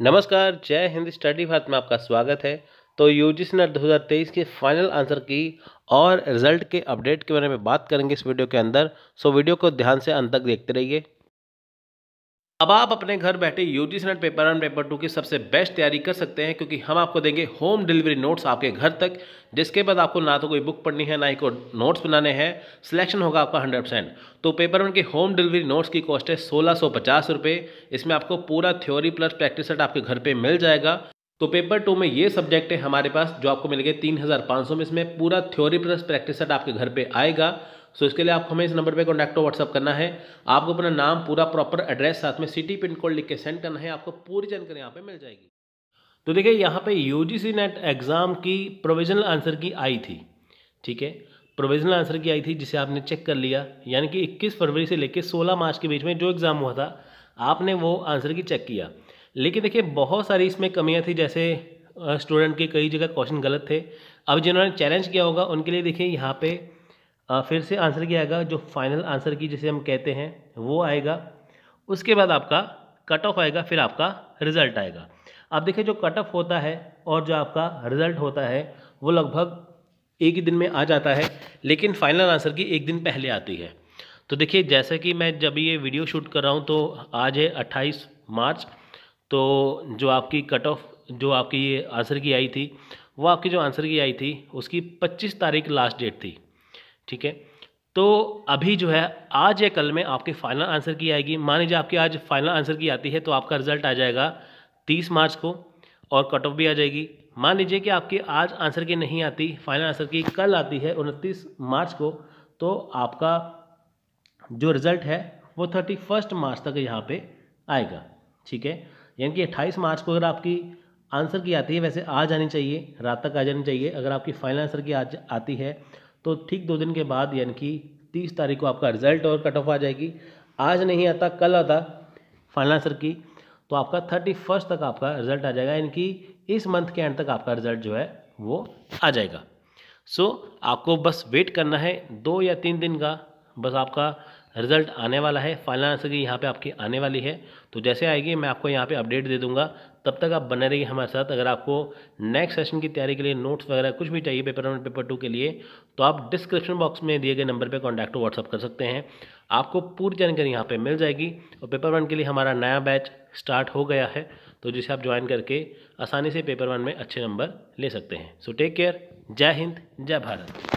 नमस्कार जय हिंद स्टडी भारत में आपका स्वागत है तो यू जी सी दो हज़ार तेईस के फाइनल आंसर की और रिजल्ट के अपडेट के बारे में बात करेंगे इस वीडियो के अंदर सो वीडियो को ध्यान से अंत तक देखते रहिए अब आप अपने घर बैठे UGC NET paper one paper two की सबसे बेस्ट तैयारी कर सकते हैं क्योंकि हम आपको देंगे होम डिलीवरी नोट्स आपके घर तक जिसके बाद आपको ना तो कोई बुक पढ़नी है ना ही कोई नोट्स बनाने हैं सिलेक्शन होगा आपका हंड्रेड परसेंट तो पेपर वन के होम डिलीवरी नोट्स की कॉस्ट है सोलह सौ पचास रुपये इसमें आपको पूरा थ्योरी प्लस प्रैक्टिस सेट आपके घर पर मिल जाएगा तो पेपर टू में ये सब्जेक्ट है हमारे पास जो आपको मिलेगा तीन हज़ार पाँच सौ में इसमें पूरा थ्योरी प्लस प्रैक्टिस सेट आपके घर पर आएगा सो इसके लिए आप हमें इस नंबर पर कॉन्टैक्ट व्हाट्सअप करना है आपको अपना नाम पूरा प्रॉपर एड्रेस साथ में सिटी पिन कोड लिख के सेंड करना है आपको पूरी जानकारी यहाँ पर मिल जाएगी तो देखिए यहाँ पे यू नेट एग्ज़ाम की प्रोविजनल आंसर की आई थी ठीक है प्रोविजनल आंसर की आई थी जिसे आपने चेक कर लिया यानी कि 21 फरवरी से लेकर 16 मार्च के बीच में जो एग्ज़ाम हुआ था आपने वो आंसर की चेक किया लेकिन देखिए बहुत सारी इसमें कमियां थी जैसे स्टूडेंट के कई जगह क्वेश्चन गलत थे अब जिन्होंने चैलेंज किया होगा उनके लिए देखिए यहाँ पर फिर से आंसर क्या आएगा जो फाइनल आंसर की जिसे हम कहते हैं वो आएगा उसके बाद आपका कट ऑफ आएगा फिर आपका रिजल्ट आएगा आप देखिए जो कट ऑफ होता है और जो आपका रिजल्ट होता है वो लगभग एक ही दिन में आ जाता है लेकिन फाइनल आंसर की एक दिन पहले आती है तो देखिए जैसे कि मैं जब ये वीडियो शूट कर रहा हूँ तो आज है अट्ठाईस मार्च तो जो आपकी कट ऑफ जो आपकी ये आंसर की आई थी वो आपकी जो आंसर की आई थी उसकी पच्चीस तारीख लास्ट डेट थी ठीक है तो अभी जो है आज या कल में आपके फाइनल आंसर की आएगी मान लीजिए आपकी आज फाइनल आंसर की आती है तो आपका रिजल्ट आ जाएगा तीस मार्च को और कट ऑफ भी आ जाएगी मान लीजिए कि आपकी आज आंसर की नहीं आती फाइनल आंसर की कल आती है उनतीस मार्च को तो आपका जो रिज़ल्ट है वो थर्टी फर्स्ट मार्च तक यहाँ पे आएगा ठीक है यानी कि अट्ठाईस मार्च को अगर आपकी आंसर की आती है वैसे आ जानी चाहिए रात तक आ जानी चाहिए अगर आपकी फाइनल आंसर की आज आती है तो ठीक दो दिन के बाद यानी कि तीस तारीख को आपका रिजल्ट और कट ऑफ आ जाएगी आज नहीं आता कल आता फाइनल आंसर की तो आपका थर्टी फर्स्ट तक आपका रिजल्ट आ जाएगा यानी कि इस मंथ के एंड तक आपका रिजल्ट जो है वो आ जाएगा सो so, आपको बस वेट करना है दो या तीन दिन का बस आपका रिजल्ट आने वाला है फाइनल आंसर की यहाँ पे आपकी आने वाली है तो जैसे आएगी मैं आपको यहाँ पे अपडेट दे दूंगा तब तक आप बने रहिए हमारे साथ अगर आपको नेक्स्ट सेशन की तैयारी के लिए नोट्स वगैरह कुछ भी चाहिए पेपर वन पेपर टू के लिए तो आप डिस्क्रिप्शन बॉक्स में दिए गए नंबर पर कॉन्टैक्ट व्हाट्सअप कर सकते हैं आपको पूरी जानकारी यहाँ पर मिल जाएगी और पेपर वन के लिए हमारा नया बैच स्टार्ट हो गया है तो जिसे आप ज्वाइन करके आसानी से पेपर वन में अच्छे नंबर ले सकते हैं सो टेक केयर जय हिंद जय भारत